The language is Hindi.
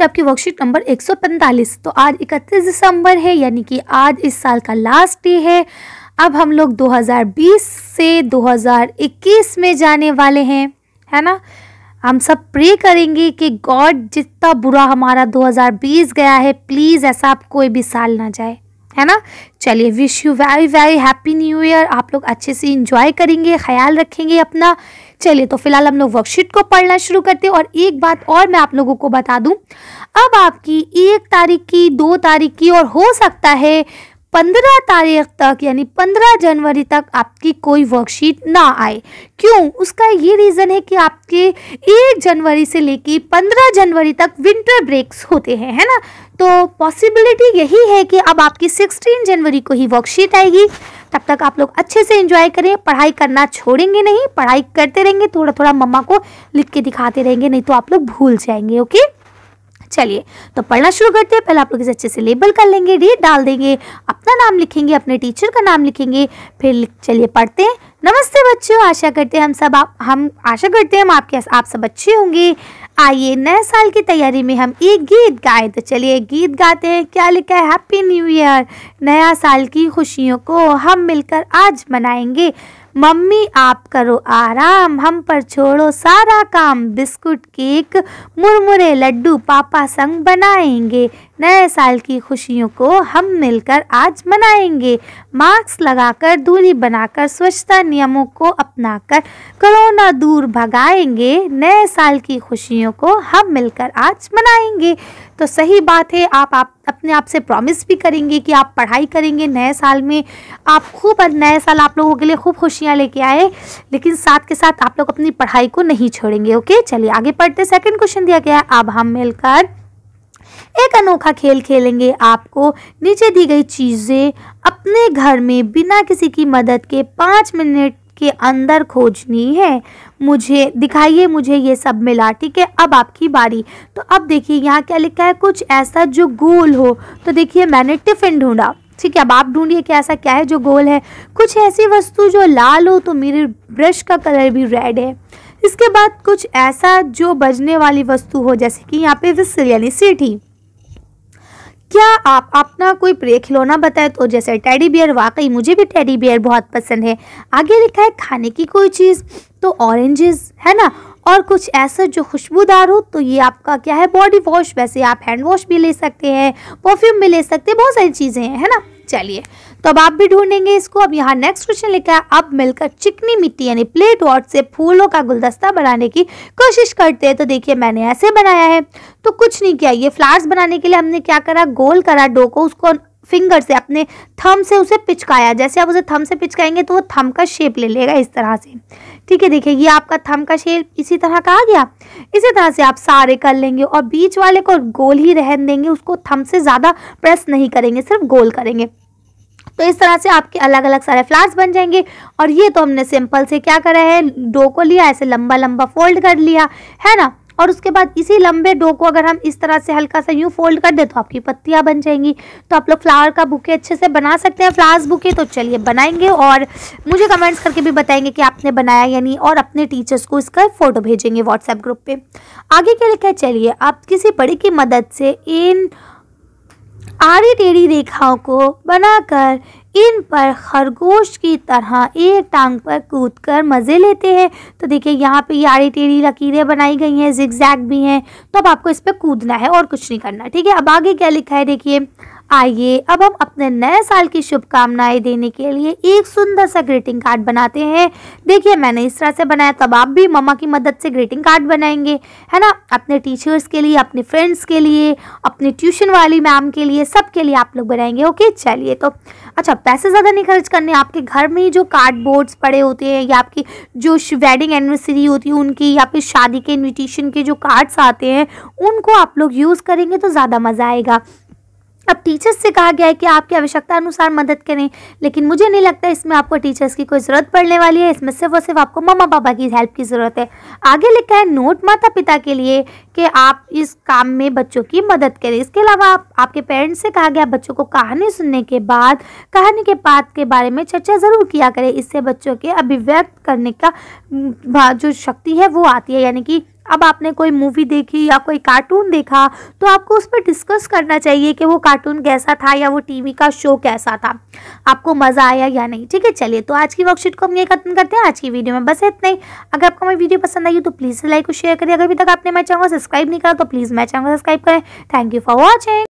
तो आपकी वर्कशीट नंबर 145 तो आज 31 दिसंबर है यानी कि आज इस साल का लास्ट डे है अब हम लोग 2020 से 2021 में जाने वाले हैं है ना हम सब प्रे करेंगे कि गॉड जितना बुरा हमारा 2020 गया है प्लीज़ ऐसा आप कोई भी साल ना जाए है ना चलिए wish you very very happy new year आप लोग अच्छे से इंजॉय करेंगे ख्याल रखेंगे अपना चलिए तो फिलहाल हम लोग वर्कशीट को पढ़ना शुरू करते हैं और एक बात और मैं आप लोगों को बता दूं अब आपकी एक तारीख की दो तारीख की और हो सकता है पंद्रह तारीख तक यानी पंद्रह जनवरी तक आपकी कोई वर्कशीट ना आए क्यों उसका ये रीज़न है कि आपके एक जनवरी से लेके पंद्रह जनवरी तक विंटर ब्रेक्स होते हैं है ना तो पॉसिबिलिटी यही है कि अब आपकी सिक्सटीन जनवरी को ही वर्कशीट आएगी तब तक आप लोग अच्छे से इंजॉय करें पढ़ाई करना छोड़ेंगे नहीं पढ़ाई करते रहेंगे थोड़ा थोड़ा मम्मा को लिख के दिखाते रहेंगे नहीं तो आप लोग भूल जाएंगे ओके चलिए तो पढ़ना शुरू करते हैं पहले आप लोग इसे अच्छे से लेबल कर लेंगे डेट डाल देंगे अपना नाम लिखेंगे अपने टीचर का नाम लिखेंगे फिर चलिए पढ़ते हैं नमस्ते बच्चों आशा करते हैं हम सब आप हम आशा करते हैं हम आपके आप सब अच्छे होंगे आइए नए साल की तैयारी में हम एक गीत गाए तो चलिए गीत गाते हैं क्या लिखा है हैप्पी न्यू ईयर नया साल की खुशियों को हम मिलकर आज मनाएंगे मम्मी आप करो आराम हम पर छोड़ो सारा काम बिस्कुट केक मुरमुरे लड्डू पापा संग बनाएंगे नए साल की खुशियों को हम मिलकर आज मनाएंगे मास्क लगाकर दूरी बनाकर स्वच्छता नियमों को अपनाकर कोरोना दूर भगाएंगे नए साल की खुशियों को हम मिलकर आज मनाएंगे तो सही बात है आप आप अपने आप से प्रॉमिस भी करेंगे कि आप पढ़ाई करेंगे नए साल में आप खूब नए साल आप लोगों के लिए खूब खुशियाँ लेके आए लेकिन साथ के साथ आप लोग अपनी पढ़ाई को नहीं छोड़ेंगे ओके चलिए आगे पढ़ते सेकंड क्वेश्चन दिया गया अब हम मिलकर एक अनोखा खेल खेलेंगे आपको नीचे दी गई चीज़ें अपने घर में बिना किसी की मदद के पाँच मिनट के अंदर खोजनी है मुझे दिखाइए मुझे ये सब मिला ठीक है अब आपकी बारी तो अब देखिए यहाँ क्या लिखा है कुछ ऐसा जो गोल हो तो देखिए मैंने टिफ़िन ढूंढा ठीक है अब आप ढूंढिए कि ऐसा क्या है जो गोल है कुछ ऐसी वस्तु जो लाल हो तो मेरे ब्रश का कलर भी रेड है इसके बाद कुछ ऐसा जो बजने वाली वस्तु हो जैसे कि यहाँ पे विसल यानी सीठी क्या आप अपना कोई प्रिय खिलौना बताएं तो जैसे टेडी बियर वाकई मुझे भी टेडी बियर बहुत पसंद है आगे लिखा है खाने की कोई चीज़ तो ऑरेंजेस है ना और कुछ ऐसा जो खुशबूदार हो तो ये आपका क्या है बॉडी वॉश वैसे आप हैंड वॉश भी ले सकते हैं परफ्यूम भी ले सकते हैं बहुत सारी चीज़ें हैं है ना चलिए तो अब आप भी ढूंढेंगे इसको अब यहाँ नेक्स्ट क्वेश्चन लिखा है अब मिलकर चिकनी मिट्टी यानी प्लेट वॉट से फूलों का गुलदस्ता बनाने की कोशिश करते हैं तो देखिए मैंने ऐसे बनाया है तो कुछ नहीं किया ये फ्लावर्स बनाने के लिए हमने क्या करा गोल करा डो को उसको फिंगर से अपने थम से उसे पिचकाया जैसे आप उसे थम से पिचकाएंगे तो वो थम का शेप ले लेगा इस तरह से ठीक है देखिए ये आपका थम का शेप इसी तरह का आ गया इसी तरह से आप सारे कर लेंगे और बीच वाले को गोल ही रहन देंगे उसको थम से ज़्यादा प्रेस नहीं करेंगे सिर्फ गोल करेंगे तो इस तरह से आपके अलग अलग सारे फ्लावर्स बन जाएंगे और ये तो हमने सिंपल से क्या करा है डो को लिया ऐसे लंबा लंबा फोल्ड कर लिया है ना और उसके बाद इसी लंबे डो को अगर हम इस तरह से हल्का सा यूँ फोल्ड कर दें तो आपकी पत्तियाँ बन जाएंगी तो आप लोग फ्लावर का बुके अच्छे से बना सकते हैं फ्लावर्स बुके तो चलिए बनाएंगे और मुझे कमेंट्स करके भी बताएंगे कि आपने बनाया या नहीं और अपने टीचर्स को इसका फ़ोटो भेजेंगे व्हाट्सएप ग्रुप पर आगे क्या लिखा है चलिए आप किसी बड़े की मदद से इन आड़ी टेढ़ी रेखाओं को बनाकर इन पर खरगोश की तरह एक टांग पर कूद कर मज़े लेते हैं तो देखिए यहाँ पे यारी टेढ़ी लकीरें बनाई गई हैं जिगजैग भी हैं तो अब आपको इस पर कूदना है और कुछ नहीं करना ठीक है अब आगे क्या लिखा है देखिए आइए अब हम अपने नए साल की शुभकामनाएं देने के लिए एक सुंदर सा ग्रीटिंग कार्ड बनाते हैं देखिए मैंने इस तरह से बनाया तब आप भी मम्मा की मदद से ग्रीटिंग कार्ड बनाएंगे है ना अपने टीचर्स के लिए अपने फ्रेंड्स के लिए अपने ट्यूशन वाली मैम के लिए सब के लिए आप लोग बनाएंगे ओके चलिए तो अच्छा पैसे ज़्यादा नहीं खर्च करने आपके घर में ही जो कार्डबोर्ड्स पड़े होते हैं या आपकी जो वेडिंग एनिवर्सरी होती है उनकी या फिर शादी के इन्विटेशन के जो कार्ड्स आते हैं उनको आप लोग यूज़ करेंगे तो ज़्यादा मज़ा आएगा अब टीचर्स से कहा गया है कि आपकी आवश्यकता अनुसार मदद करें लेकिन मुझे नहीं लगता इसमें आपको टीचर्स की कोई ज़रूरत पड़ने वाली है इसमें सिर्फ और सिर्फ आपको मम्मा पापा की हेल्प की ज़रूरत है आगे लिखा है नोट माता पिता के लिए कि आप इस काम में बच्चों की मदद करें इसके अलावा आप, आपके पेरेंट्स से कहा गया बच्चों को कहानी सुनने के बाद कहानी के पात के बारे में चर्चा ज़रूर किया करें इससे बच्चों के अभिव्यक्त करने का जो शक्ति है वो आती है यानी कि अब आपने कोई मूवी देखी या कोई कार्टून देखा तो आपको उस पर डिस्कस करना चाहिए कि वो कार्टून कैसा था या वो टीवी का शो कैसा था आपको मज़ा आया या नहीं ठीक है चलिए तो आज की वर्कशीट को हम ये खत्म करते हैं आज की वीडियो में बस इतना ही अगर आपको मेरी वीडियो पसंद आई तो प्लीज़ लाइक और शेयर करिए अगर अभी तक आपने मैं चाहूँगा सब्सक्राइब नहीं करा तो प्लीज़ मैं चाहूँगा सब्सक्राइब करें थैंक यू फॉर वॉचिंग